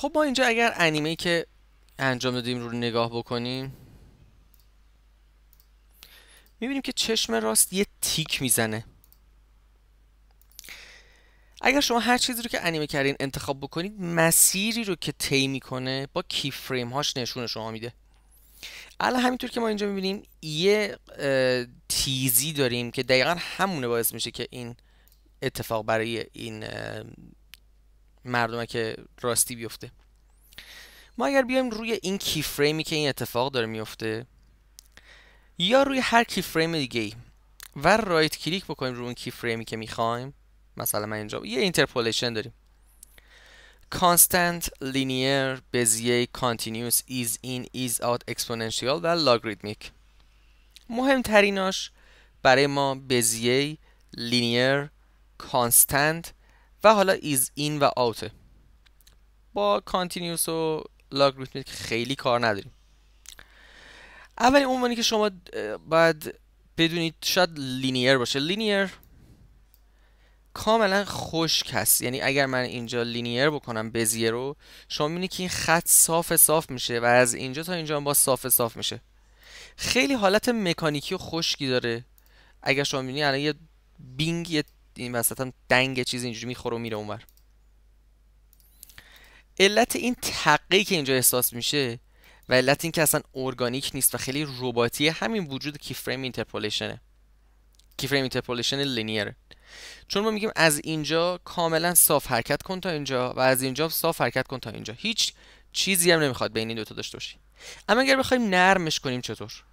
خب ما اینجا اگر انیمه که انجام دادیم رو نگاه بکنیم میبینیم که چشم راست یه تیک میزنه اگر شما هر چیزی رو که انیمه کردین انتخاب بکنید مسیری رو که طی میکنه با کی فریم هاش نشون شما میده الان همینطور که ما اینجا میبینیم یه تیزی داریم که دقیقا همونه باعث میشه که این اتفاق برای این که راستی بیفته ما اگر بیایم روی این کی فریمی که این اتفاق داره میفته یا روی هر کی فریم دیگه ای و رایت کلیک بکنیم روی اون کی فریمی که میخوایم مثلا من اینجا یه اینترپولیشن داریم کانستنت لینیر bezier, کانتینیوس ایز این ایز آوت اکسپوننشیال و logarithmic مهمتریناش برای ما بزی لینیر کانستنت و حالا ایز این و آوته با کانتینیوس و لاگریتمیک خیلی کار نداریم اولین عنوانی که شما باید بدونید شاید لینیر باشه لینیر کاملا خشک هست یعنی اگر من اینجا لینیر بکنم بزیه رو شما میبینید که این خط صاف صاف میشه و از اینجا تا اینجا با صاف صاف میشه خیلی حالت مکانیکی و خشکی داره اگر شما میبینید الان یه بینگ یه این وسط هم دنگ چیز اینجوری میخوره و میره اونور علت این تقهی که اینجا احساس میشه و علت این که اصلا ارگانیک نیست و خیلی رباتی همین وجود کیفریم اینترپولیشنه فریم اینترپولیشن لینیره چون ما میگیم از اینجا کاملا صاف حرکت کن تا اینجا و از اینجا صاف حرکت کن تا اینجا هیچ چیزی هم نمیخواد بین این دوتا داشته باشی اما اگر بخوایم نرمش کنیم چطور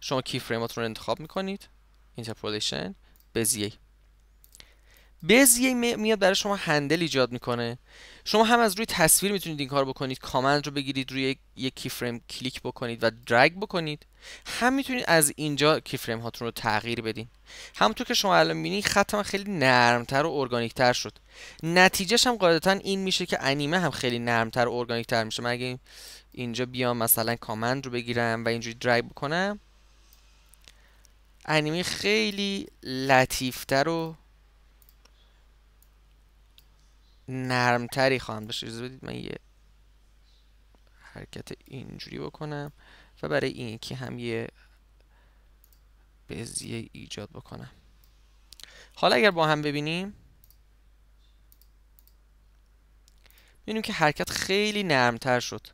شما کی فریمات رو انتخاب میکنید اینترپولیشن بزیه بزی میاد برای شما هندل ایجاد میکنه شما هم از روی تصویر میتونید این کار بکنید کامند رو بگیرید روی یک کی فریم کلیک بکنید و درگ بکنید هم میتونید از اینجا کی فریم هاتون رو تغییر بدین همونطور که شما الان میبینید ختم خیلی نرمتر و ارگانیک تر شد نتیجهش هم قاعدتا این میشه که انیمه هم خیلی نرمتر و ارگانیک تر میشه من اگه اینجا بیام مثلا کامند رو بگیرم و اینجوری درگ بکنم انیمه خیلی لطیفتر و نرمتری خواهم داشت اجازه بدید من یه حرکت اینجوری بکنم و برای این یکی هم یه بزیه ایجاد بکنم حالا اگر با هم ببینیم ببینیم که حرکت خیلی نرمتر شد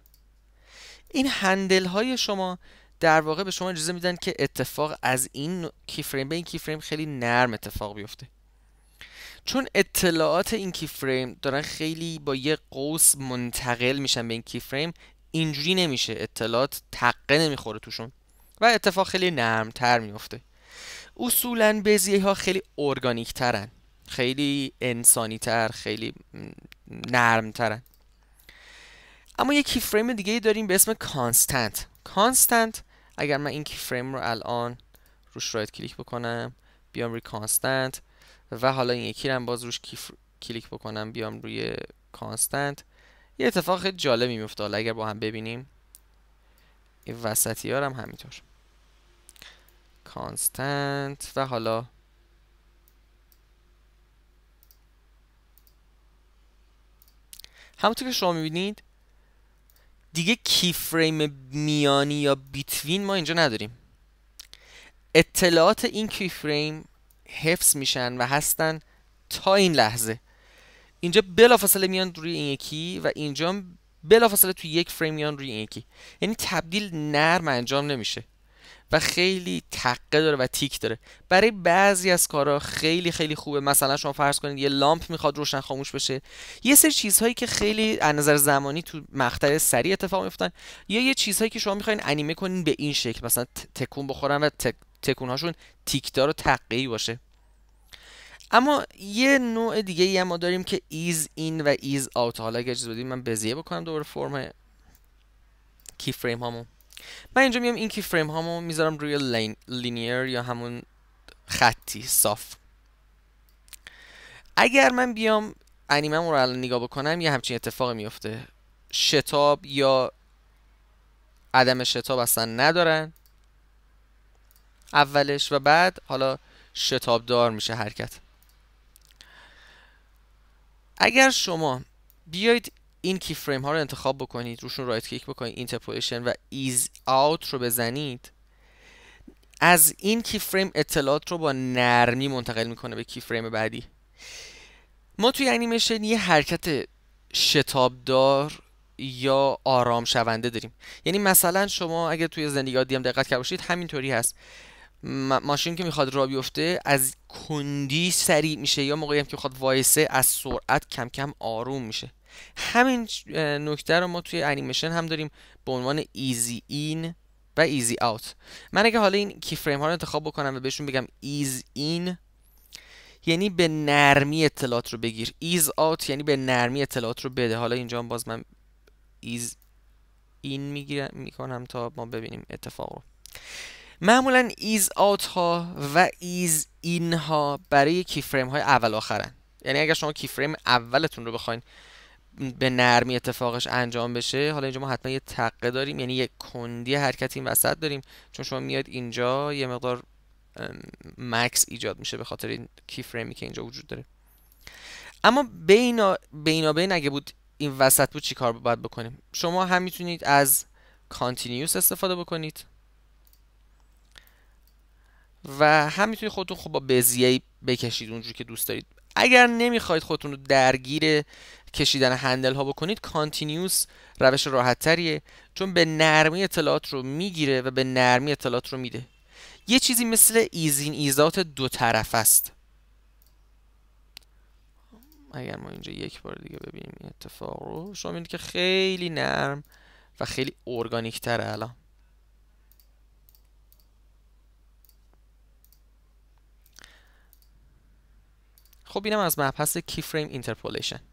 این هندل های شما در واقع به شما اجازه میدن که اتفاق از این کیفریم به این کیفریم خیلی نرم اتفاق بیفته چون اطلاعات این کی فریم دارن خیلی با یه قوس منتقل میشن به این کی فریم اینجوری نمیشه اطلاعات تقه نمیخوره توشون و اتفاق خیلی نرمتر میفته اصولا بزیه ها خیلی ارگانیک ترن خیلی انسانی تر خیلی نرم ترن اما یه کی فریم دیگه داریم به اسم کانستنت کانستنت اگر من این کی فریم رو الان روش رایت کلیک بکنم بیام روی کانستنت و حالا این یکی باز روش کیف... کلیک بکنم بیام روی کانستنت یه اتفاق خیلی جالبی میفته حالا اگر با هم ببینیم وسطی هم همینطور کانستنت و حالا همونطور که شما میبینید دیگه کی فریم میانی یا بیتوین ما اینجا نداریم اطلاعات این کی فریم حفظ میشن و هستن تا این لحظه اینجا بلافاصله میان روی این یکی و اینجا بلافاصله تو یک فریم میان روی این یکی یعنی تبدیل نرم انجام نمیشه و خیلی تقه داره و تیک داره برای بعضی از کارها خیلی خیلی خوبه مثلا شما فرض کنید یه لامپ میخواد روشن خاموش بشه یه سری چیزهایی که خیلی از نظر زمانی تو مقطع سریع اتفاق میفتن یا یه چیزهایی که شما میخواین انیمه کنین به این شکل مثلا تکون بخورن و تک تکونهاشون تیکدار و تقیی باشه اما یه نوع دیگه ای ما داریم که ایز این و ایز آوت حالا اگر اجازه بدید من بزیه بکنم دوباره فرم کی فریم هامو من اینجا میام این کی فریم هامو میذارم روی لینیر یا همون خطی صاف اگر من بیام انیمه رو الان نگاه بکنم یه همچین اتفاق میفته شتاب یا عدم شتاب اصلا ندارن اولش و بعد حالا شتابدار میشه حرکت اگر شما بیایید این کی فریم ها رو انتخاب بکنید روشون رایت کلیک بکنید اینترپولیشن و ایز آوت رو بزنید از این کی فریم اطلاعات رو با نرمی منتقل میکنه به کی فریم بعدی ما توی انیمیشن یه حرکت شتابدار یا آرام شونده داریم یعنی مثلا شما اگر توی زندگی عادی هم دقت کرده باشید همینطوری هست ماشین که میخواد را بیفته از کندی سریع میشه یا موقعی هم که میخواد وایسه از سرعت کم کم آروم میشه همین نکته رو ما توی انیمیشن هم داریم به عنوان ایزی این و ایزی اوت من اگه حالا این کی فریم ها رو انتخاب بکنم و بهشون بگم ایز این یعنی به نرمی اطلاعات رو بگیر ایز اوت یعنی به نرمی اطلاعات رو بده حالا اینجا باز من ایز این میگیرم میکنم تا ما ببینیم اتفاق رو معمولا ایز آت ها و ایز این ها برای کی فریم های اول آخرن یعنی اگر شما کی فریم اولتون رو بخواین به نرمی اتفاقش انجام بشه حالا اینجا ما حتما یه تقه داریم یعنی یه کندی حرکتی این وسط داریم چون شما میاد اینجا یه مقدار مکس ایجاد میشه به خاطر این فریمی که اینجا وجود داره اما بینا بین اگه بود این وسط بود چیکار باید بکنیم شما هم میتونید از کانتینیوس استفاده بکنید و هم میتونید خودتون خب با بزیه بکشید اونجوری که دوست دارید اگر نمیخواید خودتون رو درگیر کشیدن هندل ها بکنید کانتینیوس روش راحت تریه چون به نرمی اطلاعات رو میگیره و به نرمی اطلاعات رو میده یه چیزی مثل ایزین ایزات دو طرف است اگر ما اینجا یک بار دیگه ببینیم این اتفاق رو شما میدید که خیلی نرم و خیلی ارگانیک تره الان خب اینم از مبحث کی فریم اینترپولیشن